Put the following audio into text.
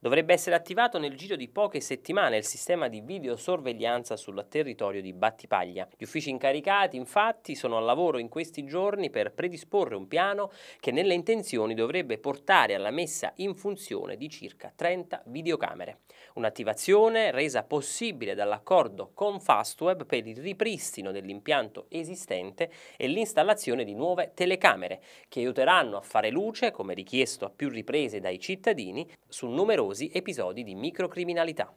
Dovrebbe essere attivato nel giro di poche settimane il sistema di videosorveglianza sul territorio di Battipaglia. Gli uffici incaricati infatti sono al lavoro in questi giorni per predisporre un piano che nelle intenzioni dovrebbe portare alla messa in funzione di circa 30 videocamere. Un'attivazione resa possibile dall'accordo con Fastweb per il ripristino dell'impianto esistente e l'installazione di nuove telecamere che aiuteranno a fare luce, come richiesto a più riprese dai cittadini, su numerosi numerosi episodi di microcriminalità.